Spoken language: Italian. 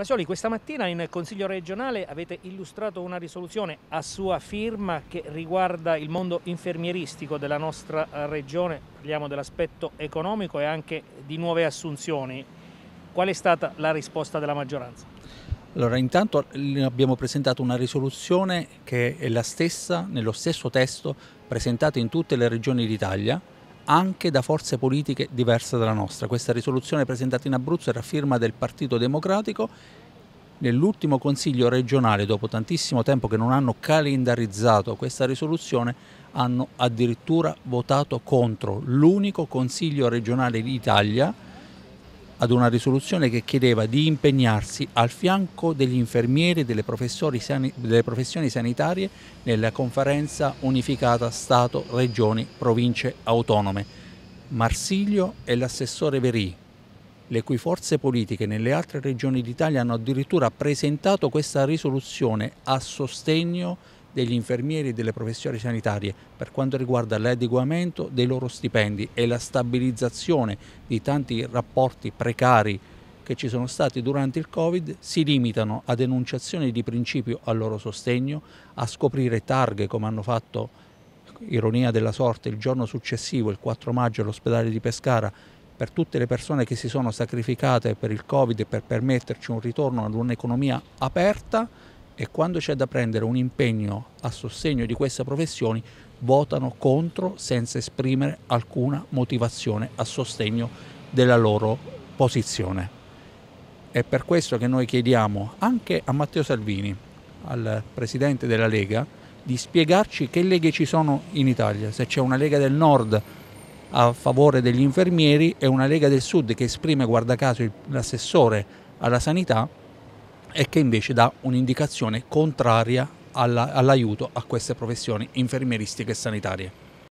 Plascioli, questa mattina in Consiglio regionale avete illustrato una risoluzione a sua firma che riguarda il mondo infermieristico della nostra eh, regione, parliamo dell'aspetto economico e anche di nuove assunzioni. Qual è stata la risposta della maggioranza? Allora, intanto abbiamo presentato una risoluzione che è la stessa, nello stesso testo, presentata in tutte le regioni d'Italia, anche da forze politiche diverse dalla nostra. Questa risoluzione presentata in Abruzzo era firma del Partito Democratico nell'ultimo consiglio regionale, dopo tantissimo tempo che non hanno calendarizzato questa risoluzione, hanno addirittura votato contro l'unico consiglio regionale d'Italia ad una risoluzione che chiedeva di impegnarsi al fianco degli infermieri e delle, delle professioni sanitarie nella conferenza unificata Stato, Regioni, Province autonome. Marsiglio e l'assessore Verì, le cui forze politiche nelle altre regioni d'Italia hanno addirittura presentato questa risoluzione a sostegno degli infermieri e delle professioni sanitarie per quanto riguarda l'adeguamento dei loro stipendi e la stabilizzazione di tanti rapporti precari che ci sono stati durante il Covid si limitano a denunciazioni di principio al loro sostegno, a scoprire targhe come hanno fatto, ironia della sorte, il giorno successivo, il 4 maggio, all'ospedale di Pescara per tutte le persone che si sono sacrificate per il Covid e per permetterci un ritorno ad un'economia aperta e quando c'è da prendere un impegno a sostegno di queste professioni votano contro senza esprimere alcuna motivazione a sostegno della loro posizione. È per questo che noi chiediamo anche a Matteo Salvini, al presidente della Lega, di spiegarci che leghe ci sono in Italia, se c'è una Lega del Nord a favore degli infermieri e una Lega del Sud che esprime, guarda caso, l'assessore alla sanità e che invece dà un'indicazione contraria all'aiuto a queste professioni infermieristiche e sanitarie.